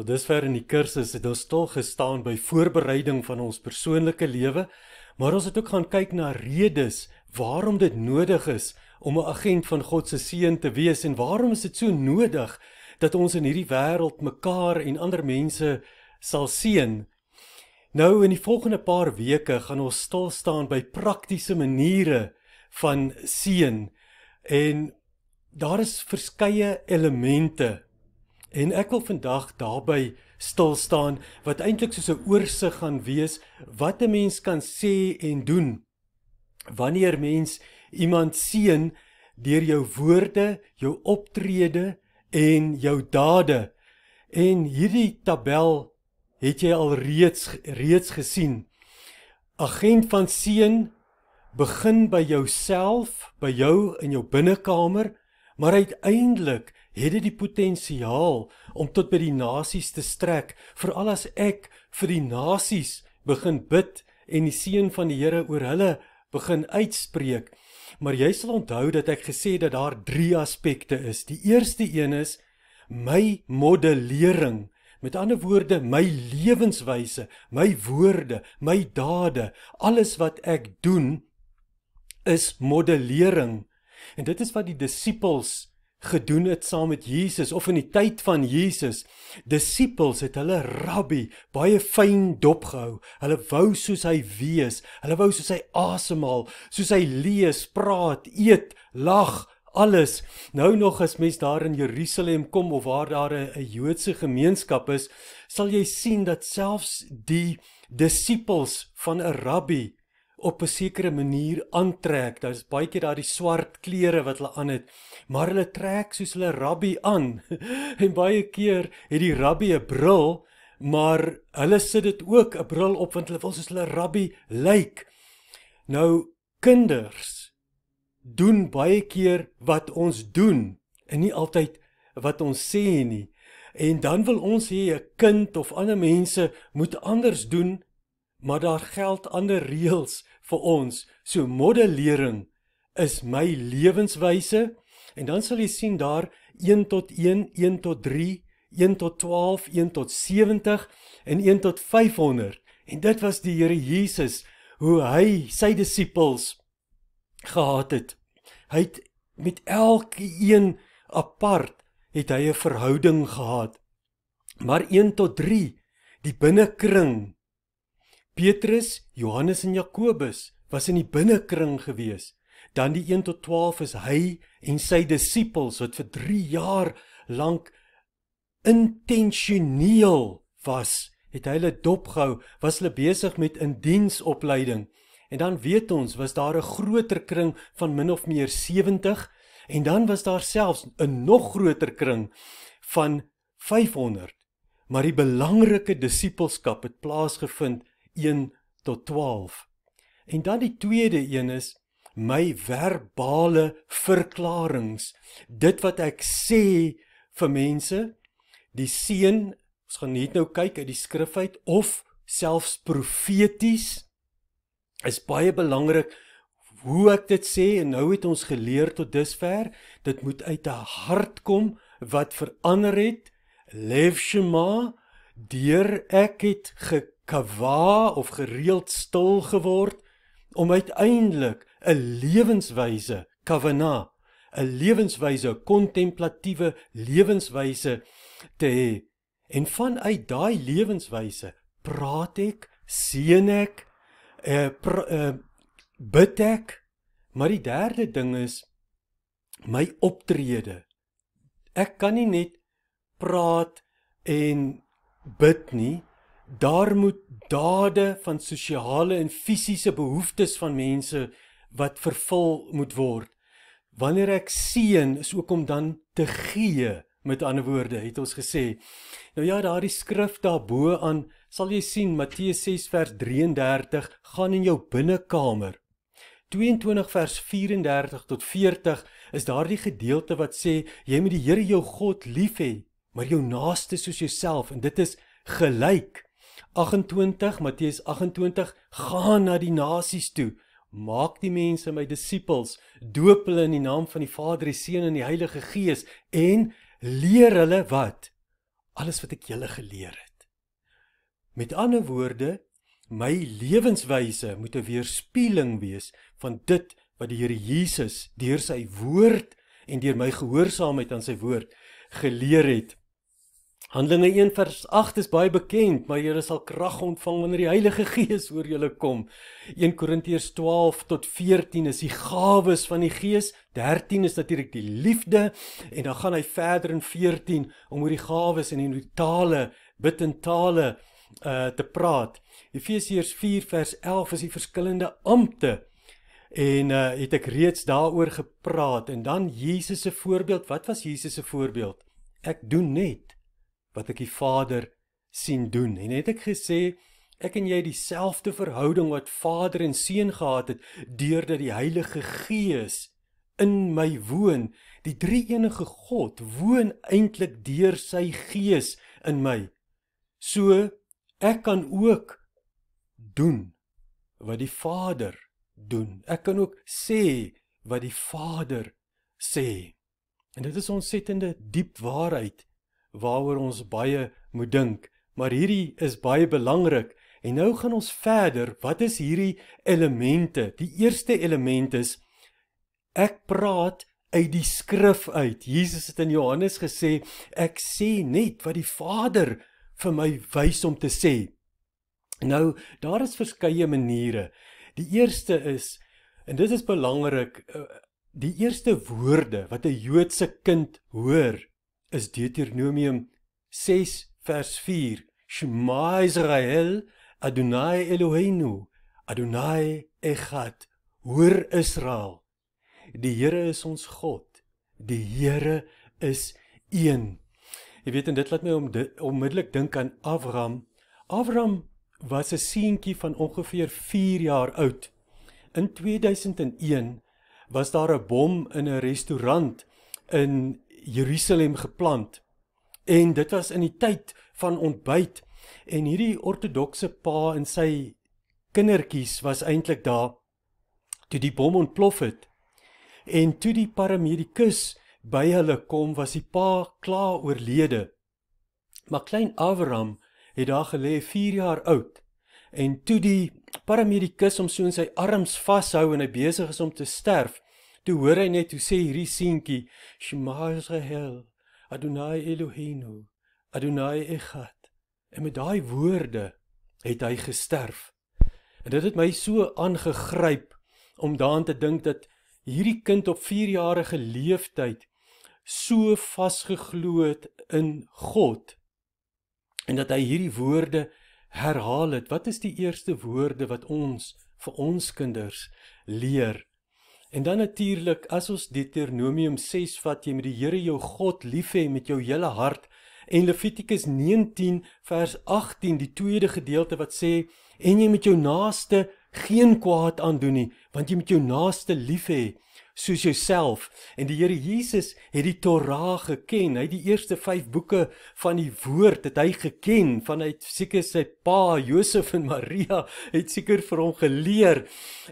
Tot dusver in die kursus het ons tol gestaan by voorbereiding van ons persoonlike lewe, maar ons het ook gaan kyk na redes waarom dit nodig is om 'n agent van God se seën te wees en waarom is dit so nodig dat ons in hierdie wêreld mekaar en ander mense sal seën. Nou in die volgende paar weke gaan ons stil staan by praktiese maniere van seën en daar is verskeie elemente En ek wil vandag daarby stil staan wat eintlik soos 'n oorsig gaan wees wat 'n mens kan sê en doen wanneer mens iemand seën deur jou woorde, jou optrede en jou dade. En hierdie tabel het jy al reeds reeds gesien. Agent van seën begin by jouself, by jou in jou binnekamer, maar uiteindelik het dit die potensiaal om tot by die nasies te strek, veral as ek vir die nasies begin bid en die seën van die Here oor hulle begin uitspreek. Maar jy sal onthou dat ek gesê het dat daar drie aspekte is. Die eerste een is my modellering. Met ander woorde, my lewenswyse, my woorde, my dade, alles wat ek doen is modellering. En dit is wat die disippels gedoen het saam met Jesus of in die tyd van Jesus disippels het hulle rabbi baie fyn dop gehou hulle wou soos hy wees hulle wou soos hy asemhaal soos hy lees praat eet lag alles nou nog as mens daar in Jerusalem kom of waar daar 'n Joodse gemeenskap is sal jy sien dat selfs die disippels van 'n rabbi op 'n sekere manier aantrek. Daar's baie keer daai swart klere wat hulle aan het, maar hulle trek soos hulle rabbi aan. en baie keer het die rabbi 'n bril, maar hulle sit dit ook 'n bril op want hulle wil soos hulle rabbi lyk. Like. Nou kinders doen baie keer wat ons doen en nie altyd wat ons sê nie. En dan wil ons hê 'n kind of ander mense moet anders doen, maar daar geld ander reëls vir ons. So modellering is my lewenswyse en dan sal jy sien daar 1 tot 1, 1 tot 3, 1 tot 12, 1 tot 70 en 1 tot 500. En dit was die Here Jesus hoe hy sy disippels gehad het. Hy het met elke een apart het hy 'n verhouding gehad. Maar 1 tot 3, die binnekring Petrus, Johannes en Jakobus was in die binnekring gewees. Dan die 1 tot 12 is hy en sy disippels wat vir 3 jaar lank intentioneel was, het hulle dopgehou, was hulle besig met in diensopleiding. En dan weet ons was daar 'n groter kring van min of meer 70 en dan was daar selfs 'n nog groter kring van 500. Maar die belangrike disippelskap het plaasgevind 1 tot 12. En dan die tweede een is my verbale verklaringe. Dit wat ek sê vir mense, die seën, ons gaan net nou kyk uit die skrif uit of selfs profeties is baie belangrik hoe ek dit sê en nou het ons geleer tot dusver, dit moet uit 'n hart kom wat verander het. Lev Shema, deur ek het gekom kwa of gereeld stil geword om uiteindelik 'n lewenswyse kavana 'n lewenswyse kontemplatiewe lewenswyse te hê en vanuit daai lewenswyse praat ek seën ek eh, pr, eh, bid ek maar die derde ding is my optrede ek kan nie net praat en bid nie daar moet dade van sosiale en fisiese behoeftes van mense wat vervul moet word. Wanneer ek seën is ook om dan te gee. Met ander woorde het ons gesê, nou ja, daardie skrif daarbo aan, sal jy sien Matteus 6 vers 33 gaan in jou binnekamer. 22 vers 34 tot 40 is daardie gedeelte wat sê jy moet die Here jou God lief hê, maar jou naaste soos jouself en dit is gelyk. 28 Matteus 28 gaan na die nasies toe maak die mense my disippels doop hulle in die naam van die Vader die Seun en die Heilige Gees en leer hulle wat alles wat ek julle geleer het met ander woorde my lewenswyse moet 'n weerspieëling wees van dit wat die Here Jesus deur sy woord en deur my gehoorsaamheid aan sy woord geleer het Handelinge 1:8 is baie bekend, maar jy sal krag ontvang wanneer die Heilige Gees oor julle kom. 1 Korintiërs 12 tot 14 is die gawes van die Gees, 13 is natuurlik die liefde en dan gaan hy verder in 14 om oor die gawes en die tale, bid in tale uh te praat. Efesiërs 4:11 is die verskillende ampte en uh het ek reeds daaroor gepraat en dan Jesus se voorbeeld, wat was Jesus se voorbeeld? Ek doen net wat ek die Vader sien doen. En het ek gesê ek en jy dieselfde verhouding wat Vader en Seun gehad het deurdat die Heilige Gees in my woon. Die Drie-enige God woon eintlik deur sy Gees in my. So ek kan ook doen wat die Vader doen. Ek kan ook sê wat die Vader sê. En dit is ons settende diep waarheid waaroor ons baie moet dink, maar hierdie is baie belangrik. En nou gaan ons verder. Wat is hierdie elemente? Die eerste element is ek praat uit die skrif uit. Jesus het in Johannes gesê, ek sê net wat die Vader vir my wys om te sê. Nou, daar is verskeie maniere. Die eerste is en dit is belangrik, eh, die eerste woorde wat 'n Joodse kind hoor is Deuteronomium 6 vers 4 Shema Israel Adonai Eloheinu Adonai Echad Hoor Israel Die Here is ons God die Here is een Jy weet en dit laat my om di onmiddellik dink aan Avram Avram was 'n seentjie van ongeveer 4 jaar oud in 2001 was daar 'n bom in 'n restaurant in Jerusalem geplant. En dit was in die tyd van ontbyt en hierdie ortodokse pa en sy kindertjies was eintlik daar toe die bom ontplof het. En toe die paramedikus by hulle kom, was die pa klaar oorlede. Maar klein Avram het daar gelê 4 jaar oud. En toe die paramedikus hom so in sy arms vashou en hy besig is om te sterf, Toe hoor hy net hoe sê hierdie seentjie, Shema Israel, Adonai Eloheinu, Adonai Echad. En met daai woorde het hy gesterf. En dit het my so aangegryp om daaraan te dink dat hierdie kind op 4-jarige leeftyd so vasgeglo het in God en dat hy hierdie woorde herhaal het. Wat is die eerste woorde wat ons vir ons kinders leer? En dan natuurlik as ons Deuteronomium 6 vat, jy moet die Here jou God lief hê met jou hele hart en Levitikus 19 vers 18 die tweede gedeelte wat sê en jy moet jou naaste geen kwaad aandoen nie want jy moet jou naaste lief hê soos jouself en die Here Jesus het die Torah geken hy het die eerste 5 boeke van die woord het hy geken vanuit seker sy pa Josef en Maria het seker vir hom geleer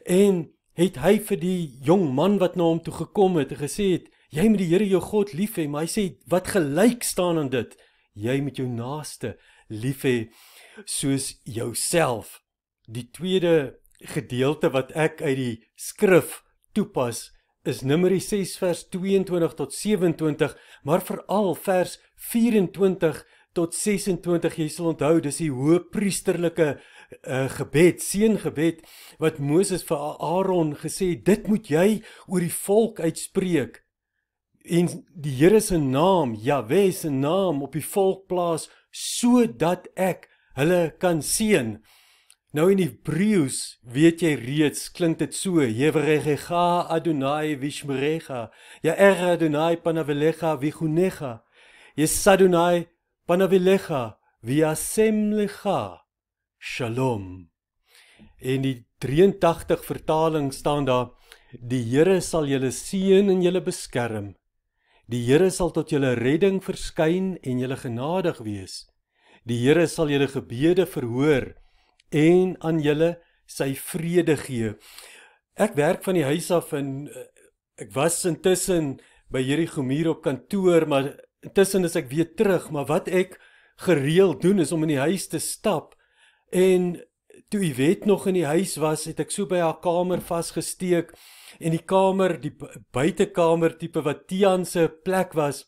en het hy vir die jong man wat na nou hom toe gekom het en gesê het jy moet die Here jou God lief hê maar hy sê wat gelyk staan aan dit jy moet jou naaste lief hê soos jouself die tweede gedeelte wat ek uit die skrif toepas is numeri 6 vers 22 tot 27 maar veral vers 24 tot 26 jy sal onthou dis die hoë priesterlike uh uh, gebed, seëngebed wat Moses vir Aaron gesê het, dit moet jy oor die volk uitspreek en die Here se naam, Jahwe se naam op die volk plaas sodat ek hulle kan seën. Nou in Hebreëus weet jy reeds klink dit so Jehovahega Adonai Vishmerega Ya ja er Adonai Panavelega Vigunega Yesadonai ja Panavelega Viasemlega Shalom. In die 83 vertaling staan daar: Die Here sal julle seën en julle beskerm. Die Here sal tot julle redding verskyn en julle genadig wees. Die Here sal julle gebede verhoor en aan julle sy vrede gee. Ek werk van die huis af en eh, ek was intussen by hierdie gemuur op kantoor, maar intussen is ek weer terug, maar wat ek gereeld doen is om in die huis te stap En toe u wet nog in die huis was, het ek so by haar kamer vasgesteek en die kamer, die buitekamer tipe wat Tian se plek was,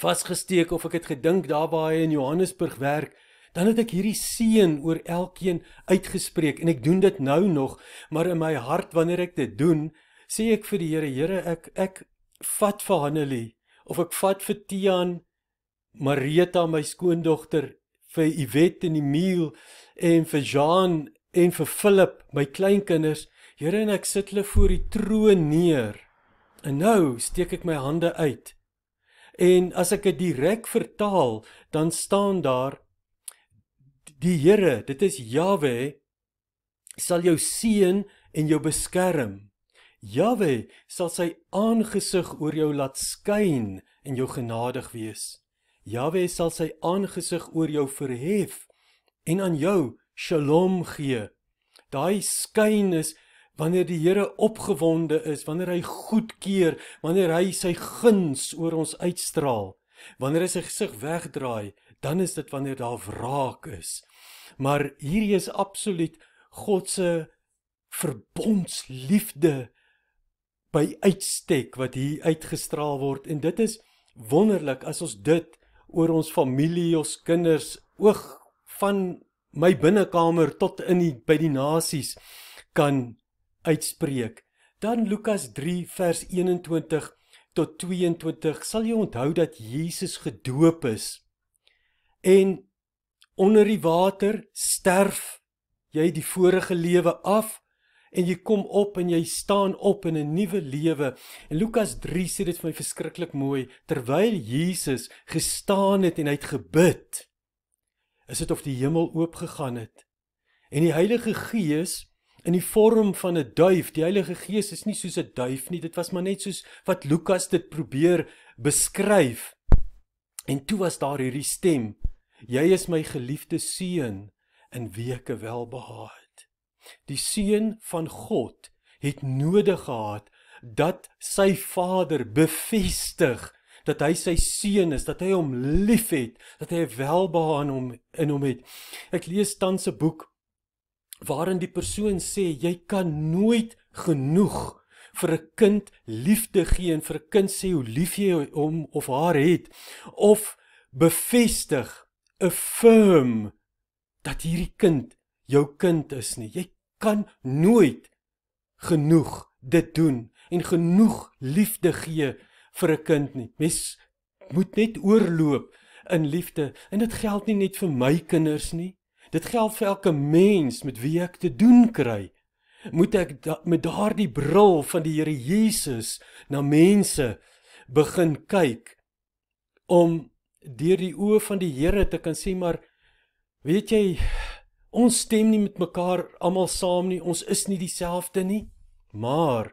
vasgesteek of ek het gedink daar waar hy in Johannesburg werk, dan het ek hierdie seën oor elkeen uitgespreek en ek doen dit nou nog, maar in my hart wanneer ek dit doen, sê ek vir die Here, Here, ek ek vat vir Hanelie of ek vat vir Tian Marieta my skoondogter vir Iwet en Emil en vir Jean en vir Philip, my kleinkinders. Here en ek sit hulle voor die troon neer. En nou steek ek my hande uit. En as ek dit direk vertaal, dan staan daar die Here, dit is Jawe, sal jou seën en jou beskerm. Jawe sal sy aangesig oor jou laat skyn en jou genadig wees. Jawe sal sy aangesig oor jou verhef en aan jou shalom gee. Daai skyn is wanneer die Here opgewonde is, wanneer hy goedkeur, wanneer hy sy guns oor ons uitstraal. Wanneer hy sy gesig wegdraai, dan is dit wanneer daar wraak is. Maar hier is absoluut God se verbondsliefde by uitstek wat hier uitgestraal word en dit is wonderlik as ons dit oor ons familie, ons kinders, oog van my binnekamer tot in die by die nasies kan uitspreek. Dan Lukas 3 vers 21 tot 22 sal jy onthou dat Jesus gedoop is en onder die water sterf jy die vorige lewe af en jy kom op en jy staan op in 'n nuwe lewe. En Lukas 3 sê dit vir my verskriklik mooi terwyl Jesus gestaan het en hy het gebid. Is dit of die hemel oopgegaan het en die Heilige Gees in die vorm van 'n duif. Die Heilige Gees is nie soos 'n duif nie. Dit was maar net soos wat Lukas dit probeer beskryf. En toe was daar hierdie stem: Jy is my geliefde seun in wie ek welbehaag. Die seun van God het nodig gehad dat sy Vader bevestig dat hy sy seun is, dat hy hom liefhet, dat hy welbehae in hom in hom het. Ek lees dan se boek waarin die persoon sê jy kan nooit genoeg vir 'n kind liefde gee en vir 'n kind sê hoe lief jy hom of haar het of bevestig affirm dat hierdie kind jou kind is nie jy kan nooit genoeg dit doen en genoeg liefde gee vir 'n kind nie. Mes moet net oorloop in liefde en dit geld nie net vir my kinders nie. Dit geld vir elke mens met wie ek te doen kry. Moet ek da met daardie bril van die Here Jesus na mense begin kyk om deur die oë van die Here te kan sien maar weet jy ons stem nie met mekaar almal saam nie. Ons is nie dieselfde nie. Maar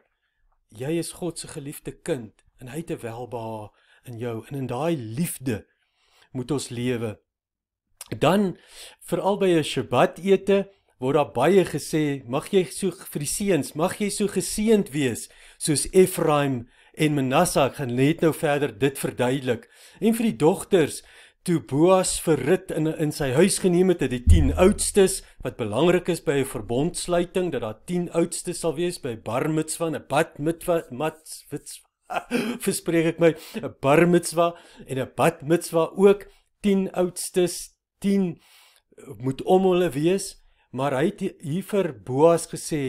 jy is God se geliefde kind en hy te welbehaag in jou en in daai liefde moet ons lewe. Dan veral by 'n Shabbat ete word daar baie gesê, mag jy so vir die seuns, mag jy so geseënd wees soos Ephraim en Manasseh. Ek gaan net nou verder dit verduidelik. En vir die dogters, Toe Boas vir Rut in in sy huis geneem het, het die 10 oudstes wat belangrik is by 'n verbondsluiting dat daar 10 oudstes sal wees by Bar Mitzwa en 'n Bat Mitzwa Mats Wits verspreek ek my 'n Bar Mitzwa en 'n Bat Mitzwa ook 10 oudstes 10 moet om hulle wees, maar hy het hier vir Boas gesê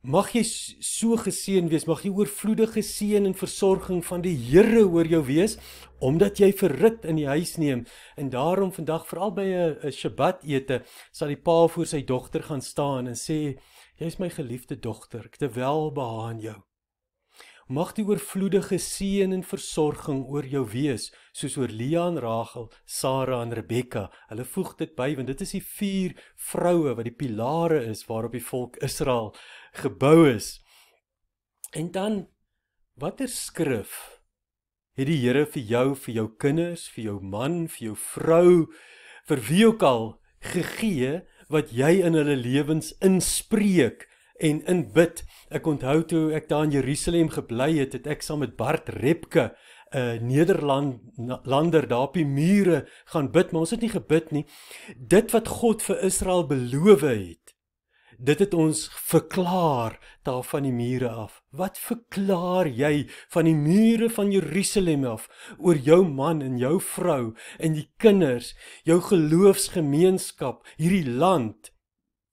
Mag jy so geseën wees, mag jy oorvloedig geseën en versorging van die Here oor jou wees omdat jy verruk in die huis neem en daarom vandag veral by 'n Shabbat ete sal die pa voor sy dogter gaan staan en sê jy's my geliefde dogter, ek te wel behaan jou. Mag die oorvloedige seën en versorging oor jou wees, soos oor Lia en Rachel, Sara en Rebekka. Hulle voeg dit by want dit is die vier vroue wat die pilare is waarop die volk Israel gebou is. En dan watter skrif het die Here vir jou, vir jou kinders, vir jou man, vir jou vrou, vir wie ook al gegee wat jy in hulle lewens inspreek? en in bid. Ek onthou toe ek daar in Jerusalem gebly het, het ek saam met Bart Repke, 'n eh, Nederlander daar op die mure gaan bid, maar ons het nie gebid nie. Dit wat God vir Israel beloof het, dit het ons verklaar daar van die mure af. Wat verklaar jy van die mure van Jerusalem af oor jou man en jou vrou en die kinders, jou geloofsgemeenskap, hierdie land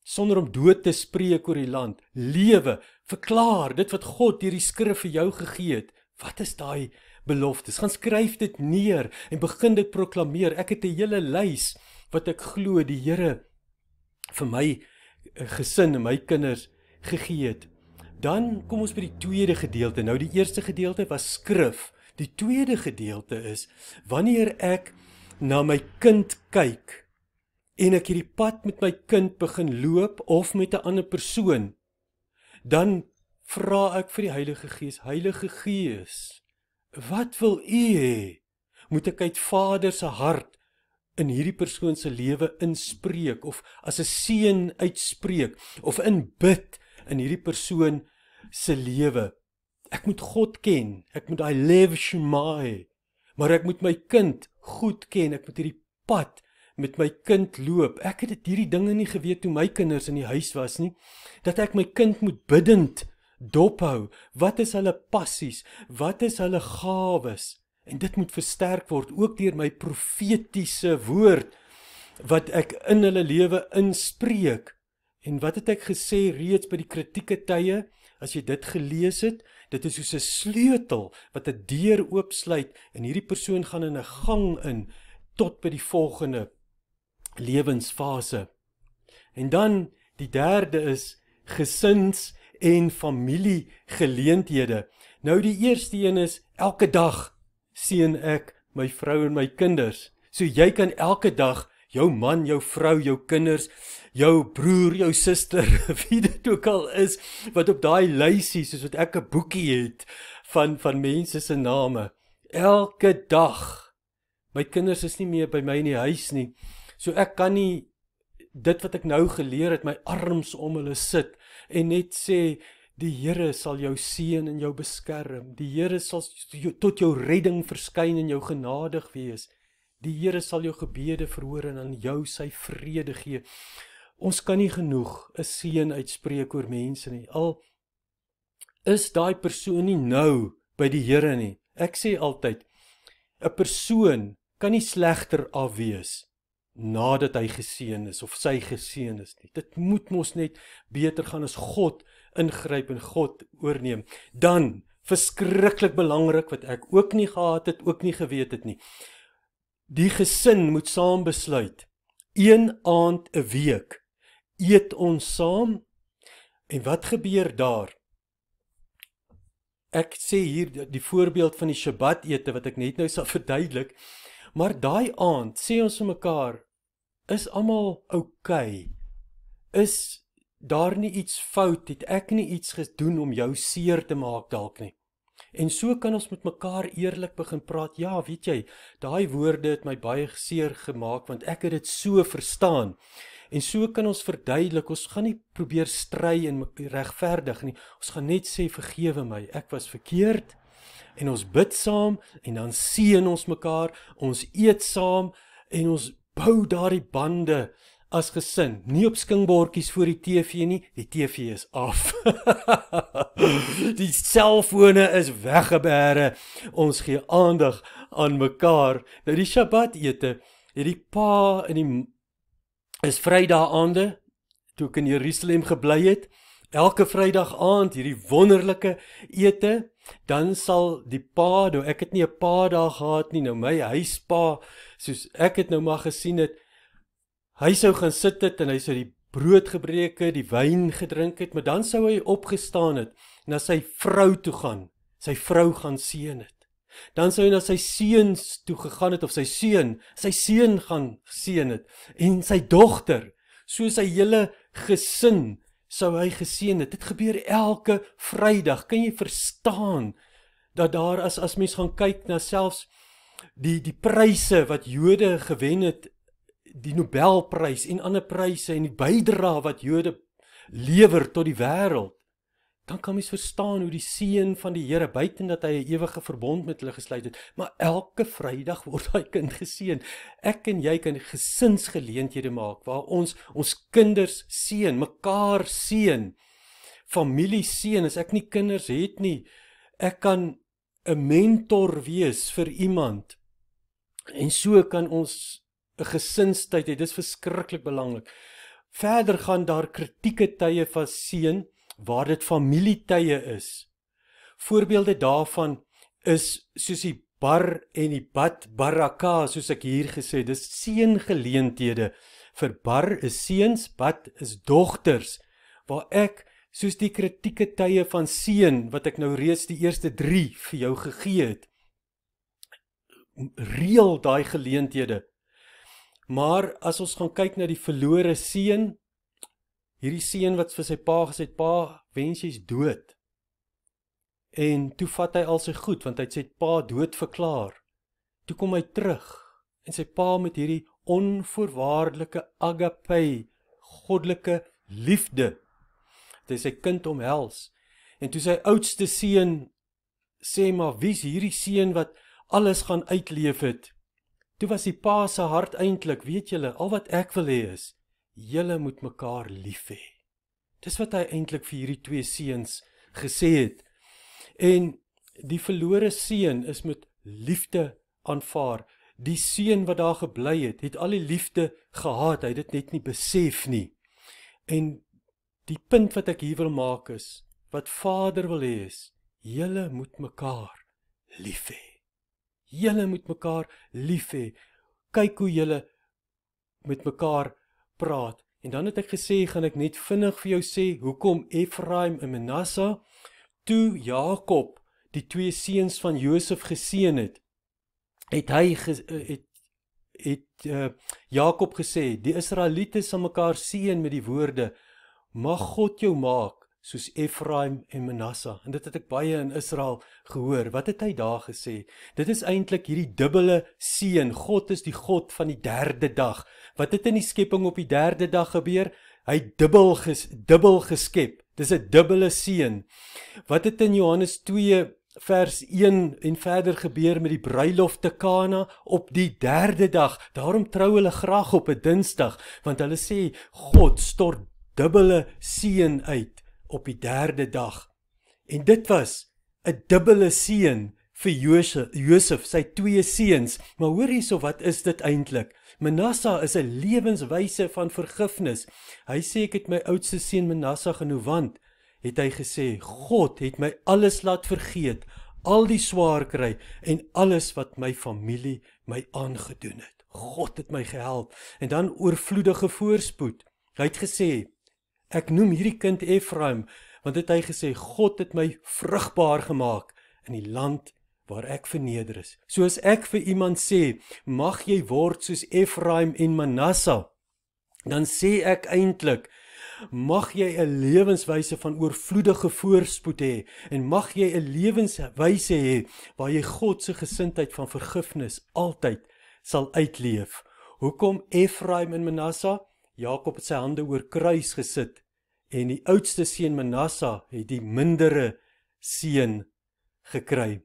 sonder om dood te spreek oor die land, lewe, verklaar dit wat God deur die skrif vir jou gegee het. Wat is daai beloftes? Gaan skryf dit neer en begin dit proklameer. Ek het 'n hele lys wat ek glo die Here vir my gesin en my kinders gegee het. Dan kom ons by die tweede gedeelte. Nou die eerste gedeelte was skrif. Die tweede gedeelte is wanneer ek na my kind kyk en ek hierdie pad met my kind begin loop of met 'n ander persoon, dan vra ek vir die Heilige Gees, Heilige Gees, wat wil U hê? Moet ek uit Vader se hart in hierdie persoon se lewe inspreek of as 'n seën uitspreek of inbid in hierdie persoon se lewe. Ek moet God ken. Ek moet daai lev shmai. Maar ek moet my kind goed ken. Ek moet hierdie pad met my kind loop. Ek het dit hierdie dinge nie geweet toe my kinders in die huis was nie dat ek my kind moet biddend dophou. Wat is hulle passies? Wat is hulle gawes? en dit moet versterk word ook deur my profetiese woord wat ek in hulle lewe inspreek. En wat het ek gesê reeds by die kritieke tye? As jy dit gelees het, dit is soos 'n sleutel wat 'n deur oopsluit en hierdie persoon gaan in 'n gang in tot by die volgende lewensfase. En dan die derde is gesins en familie geleenthede. Nou die eerste een is elke dag seën ek my vrou en my kinders. So jy kan elke dag jou man, jou vrou, jou kinders, jou broer, jou suster, wie dit ook al is wat op daai lysie soos wat ek 'n boekie het van van mense se name elke dag. My kinders is nie meer by my in die huis nie. So ek kan nie dit wat ek nou geleer het my arms om hulle sit en net sê Die Here sal jou seën en jou beskerm. Die Here sal tot jou redding verskyn en jou genadig wees. Die Here sal jou gebede verhoor en aan jou sy vrede gee. Ons kan nie genoeg 'n seën uitspreek oor mense nie. Al is daai persoon nie nou by die Here nie. Ek sê altyd 'n persoon kan nie slegter af wees nadat hy geseën is of sy geseën is nie. Dit moet mos net beter gaan as God ingryp en God oorneem. Dan verskriklik belangrik wat ek ook nie gehad het ook nie geweet het nie. Die gesin moet saam besluit. Een aand 'n week eet ons saam. En wat gebeur daar? Ek sê hier die voorbeeld van die Sabbatete wat ek net nou sal verduidelik. Maar daai aand sê ons vir mekaar, is almal okay? Is daar nie iets fout? Het ek nie iets gedoen om jou seer te maak dalk nie? En so kan ons met mekaar eerlik begin praat. Ja, weet jy, daai woorde het my baie seer gemaak want ek het dit so verstaan. En so kan ons verduidelik, ons gaan nie probeer stry en regverdig nie. Ons gaan net sê vergewe my, ek was verkeerd. En ons bid saam en dan seën ons mekaar. Ons eet saam en ons bou daardie bande as gesin, nie op skingbordjies voor die TV nie. Die TV is af. die selfone is weggebere. Ons gee aandag aan mekaar. Nou die Sabbatete, hierdie pa in die is Vrydag aande toe ek in Jerusalem gebly het. Elke Vrydag aand hierdie wonderlike ete, dan sal die pa, nou ek het nie 'n pa daag gehad nie, nou my huispa soos ek het nou maar gesien het hy sou gaan sit het en hy sou die brood gebreek het, die wyn gedrink het, maar dan sou hy opgestaan het en na sy vrou toe gaan, sy vrou gaan seën het. Dan sou hy na sy seuns toe gegaan het of sy seun, sy seun gaan seën het en sy dogter, so sy hele gesin sou hy geseën het. Dit gebeur elke Vrydag. Kan jy verstaan dat daar as as mens gaan kyk na selfs die die pryse wat Jode gewen het, die Nobelprys en ander pryse en die bydrae wat Jode lewer tot die wêreld, dan kan mens verstaan hoe die seën van die Here buiten dat hy 'n ewige verbond met hulle gesluit het, maar elke Vrydag word daai kind geseën. Ek en jy kan gesinsgeleenthede maak waar ons ons kinders seën, mekaar seën, familie seën as ek nie kinders het nie. Ek kan 'n mentor wees vir iemand. En so kan ons 'n gesinstyd hê. Dis verskriklik belangrik. Verder gaan daar kritieke tye van seën waar dit familietye is. Voorbeelde daarvan is soos die bar en die bad baraka soos ek hier gesê dis seën geleenthede vir bar is seuns bad is dogters waar ek soos die kritieke tye van seën wat ek nou reeds die eerste 3 vir jou gegee het reël daai geleenthede maar as ons gaan kyk na die verlore seën hierdie seën wat vir sy pa gesê het pa wens jy's dood en toe vat hy al sy goed want hy sê pa dood verklaar toe kom hy terug en sy pa met hierdie onvoorwaardelike agape goddelike liefde hy sy kind omhels. En toe sy oudste seun sê maar wie's hierdie seun wat alles gaan uitleef het. Toe was die pa se hart eintlik, weet julle, al wat ek wil hê is julle moet mekaar lief hê. Dis wat hy eintlik vir hierdie twee seuns gesê het. En die verlore seun is met liefde aanvaar. Die seun wat daar gebly het, het al die liefde gehad, hy het dit net nie besef nie. En Die punt wat ek hier wil maak is wat Vader wil hê is julle moet mekaar lief hê. Julle moet mekaar lief hê. Kyk hoe julle met mekaar praat. En dan het ek gesê gaan ek net vinnig vir jou sê hoekom Ephraim en Manasse toe Jakob die twee seuns van Josef geseën het. Het hy het het uh, Jakob gesê die Israeliete sal mekaar seën met die woorde mag God jou maak soos Efraim en Manasseh en dit het ek baie in Israel gehoor wat het hy daar gesê dit is eintlik hierdie dubbele seën God is die God van die derde dag wat het in die skepping op die derde dag gebeur hy dubbel ges, dubbel geskep dis 'n dubbele seën wat het in Johannes 2 vers 1 en verder gebeur met die bruilof te Kana op die derde dag daarom trou hulle graag op 'n dinsdag want hulle sê God stort dubbele seën uit op die derde dag. En dit was 'n dubbele seën vir Josef, sy twee seuns. Maar hoor hierso wat is dit eintlik? Manasseh is 'n lewenswyse van vergifnis. Hy sê ek het my oudste seun Manasseh genoemd, het hy gesê, God het my alles laat vergeet, al die swaar kry en alles wat my familie my aangedoen het. God het my gehelp en dan oorvloedige voorspoed. Hy het gesê Ek noem hierdie kind Efraim, want dit hy gesê God het my vrugbaar gemaak in die land waar ek verneder is. Soos ek vir iemand sê, mag jy word soos Efraim en Manassa, dan sê ek eintlik Mag jy 'n lewenswyse van oorvloedige voorspoed hê en mag jy 'n lewenswyse hê waar jy God se gesindheid van vergifnis altyd sal uitleef. Hoekom Efraim en Manassa? Jakob het sy hande oor kruis gesit en die oudste seun Manasseh het die mindere seun gekry.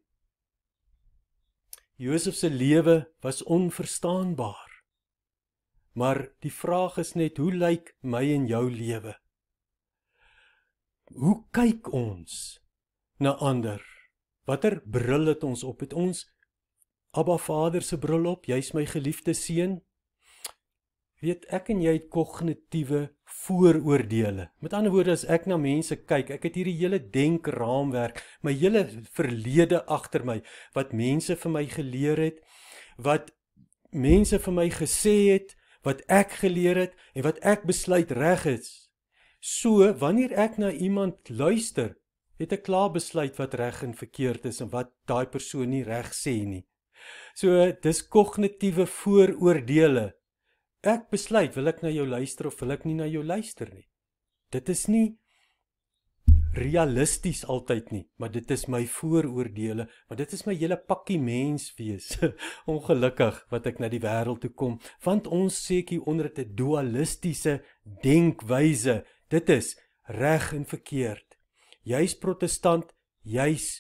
Josef se lewe was onverstaanbaar. Maar die vraag is net hoe lyk my en jou lewe? Hoe kyk ons na ander? Watter bril het ons op? Het ons Abba Vader se bril op? Jy's my geliefde seun weet ek en jy het kognitiewe vooroordeele. Met ander woorde as ek na mense kyk, ek het hierdie hele denkraamwerk, my hele verlede agter my wat mense vir my geleer het, wat mense vir my gesê het, wat ek geleer het en wat ek besluit reg is. So wanneer ek na iemand luister, het ek klaar besluit wat reg en verkeerd is en wat daai persoon nie reg sê nie. So dis kognitiewe vooroordeele. Ek besluit wil ek na jou luister of wil ek nie na jou luister nie. Dit is nie realisties altyd nie, maar dit is my vooroordeele, want dit is my hele pakkie mens wees. Ongelukkig wat ek na die wêreld toe kom, want ons seekie onder 'n dualistiese denkwyse. Dit is reg en verkeerd. Jy's protestant, jy's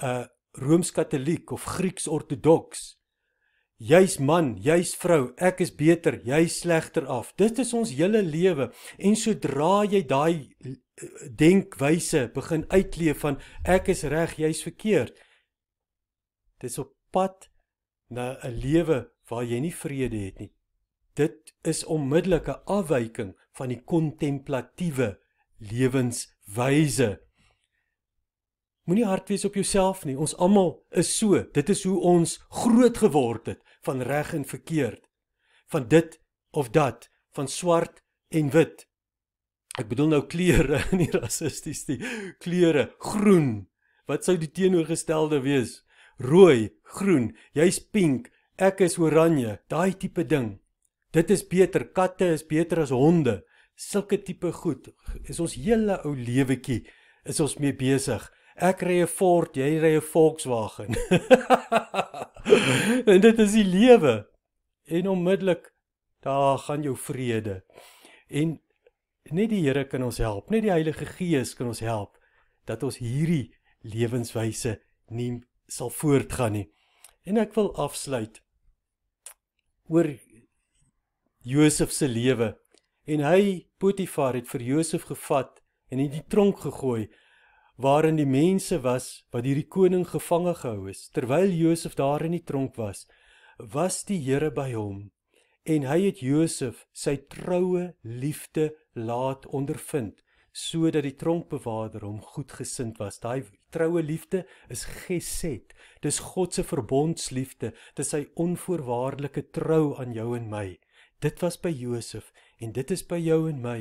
'n uh, Rooms-Katoliek of Grieks-Ortodoks. Jy's man, jy's vrou, ek is beter, jy's slegter af. Dit is ons hele lewe en sodra jy daai eh, denkwyse begin uitleef van ek is reg, jy's verkeerd. Dit is op pad na 'n lewe waar jy nie vrede het nie. Dit is onmiddellik 'n afwyking van die kontemplatiewe lewenswyse. Moenie hard wees op jouself nie. Ons almal is so. Dit is hoe ons groot geword het van reg en verkeerd, van dit of dat, van swart en wit. Ek bedoel nou kleure, nie rassisties nie. Kleure, groen. Wat sou die teenoorgestelde wees? Rooi, groen. Jy's pink, ek is oranje, daai tipe ding. Dit is beter. Katte is beter as honde. Sulke tipe goed is ons hele ou lewetjie is ons mee besig. Ek ry 'n Ford, jy ry 'n Volkswagen. en dit is die lewe. En onmiddellik daar gaan jou vrede. En net die Here kan ons help, net die Heilige Gees kan ons help dat ons hierdie lewenswyse nie sal voortgaan nie. En ek wil afsluit oor Josef se lewe. En hy Potifar het vir Josef gevat en in die tronk gegooi waarin die mense was wat hierdie koning gevange gehou is terwyl Josef daar in die tronk was was die Here by hom en hy het Josef sy troue liefde laat ondervind sodat die tronkbewaarder hom goedgesind was daai troue liefde is geset dis God se verbondsliefde dis sy onvoorwaardelike trou aan jou en my dit was by Josef en dit is by jou en my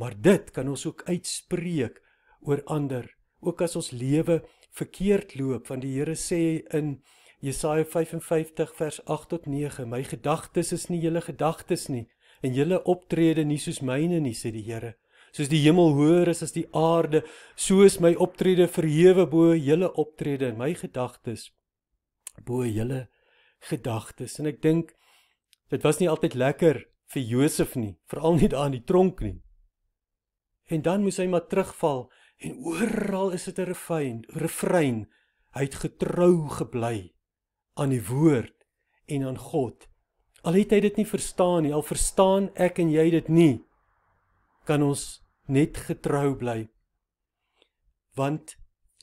maar dit kan ons ook uitspreek oor ander ook as ons lewe verkeerd loop want die Here sê in Jesaja 55 vers 8 tot 9 my gedagtes is nie julle gedagtes nie en julle optrede nie soos myne nie sê die Here soos die hemel hoër is as die aarde so is my optrede verhewe bo julle optrede en my gedagtes bo julle gedagtes en ek dink dit was nie altyd lekker vir Josef nie veral nie daar in die tronk nie en dan moes hy maar terugval en oral is dit 'n refrein, refrein. Hy het getrou gebly aan die woord en aan God. Al het hy dit nie verstaan nie, al verstaan ek en jy dit nie, kan ons net getrou bly. Want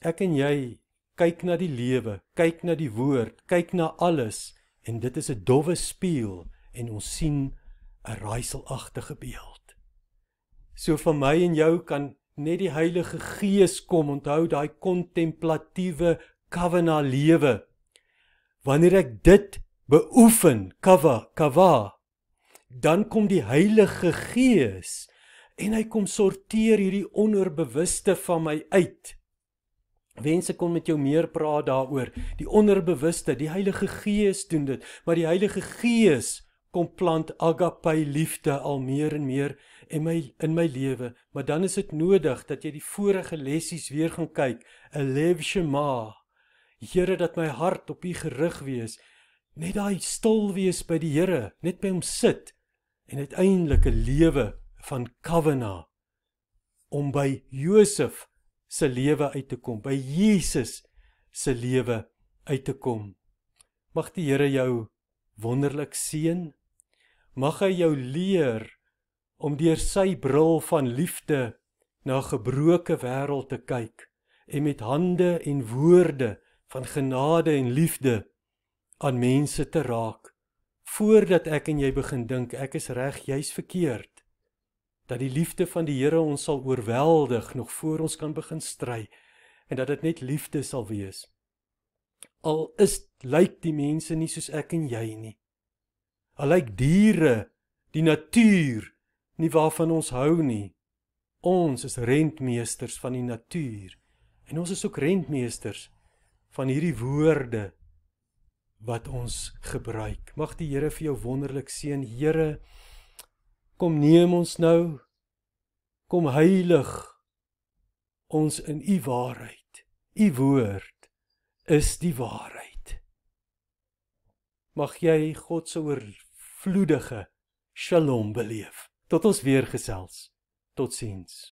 ek en jy kyk na die lewe, kyk na die woord, kyk na alles en dit is 'n dowwe spieël en ons sien 'n raaiselagtige beeld. So vir my en jou kan net die Heilige Gees kom. Onthou daai kontemplatiewe kavana lewe. Wanneer ek dit beoefen, kava, kava, dan kom die Heilige Gees en hy kom sorteer hierdie onderbewuste van my uit. Wense kon met jou meer praat daaroor. Die onderbewuste, die Heilige Gees doen dit, maar die Heilige Gees kom plant agape liefde al meer en meer en my in my lewe, maar dan is dit nodig dat jy die vorige lessies weer gaan kyk. Elev shema. Here dat my hart op U gerig wees. Net daai stil wees by die Here, net by hom sit en uiteindelik 'n lewe van kavana om by Josef se lewe uit te kom, by Jesus se lewe uit te kom. Mag die Here jou wonderlik seën. Mag hy jou leer om deur sy bril van liefde na 'n gebroke wêreld te kyk en met hande en woorde van genade en liefde aan mense te raak voordat ek en jy begin dink ek is reg jy's verkeerd dat die liefde van die Here ons sal oorweldig nog voor ons kan begin stry en dat dit net liefde sal wees al is lyk die mense nie soos ek en jy nie al lyk diere die natuur nie waarvan ons hou nie. Ons is rentmeesters van die natuur en ons is ook rentmeesters van hierdie woorde wat ons gebruik. Mag die Here vir jou wonderlik seën. Here, kom neem ons nou. Kom heilig ons in u waarheid. U woord is die waarheid. Mag jy God se oorvloedige shalom beleef. Tot ons weer gesels. Totsiens.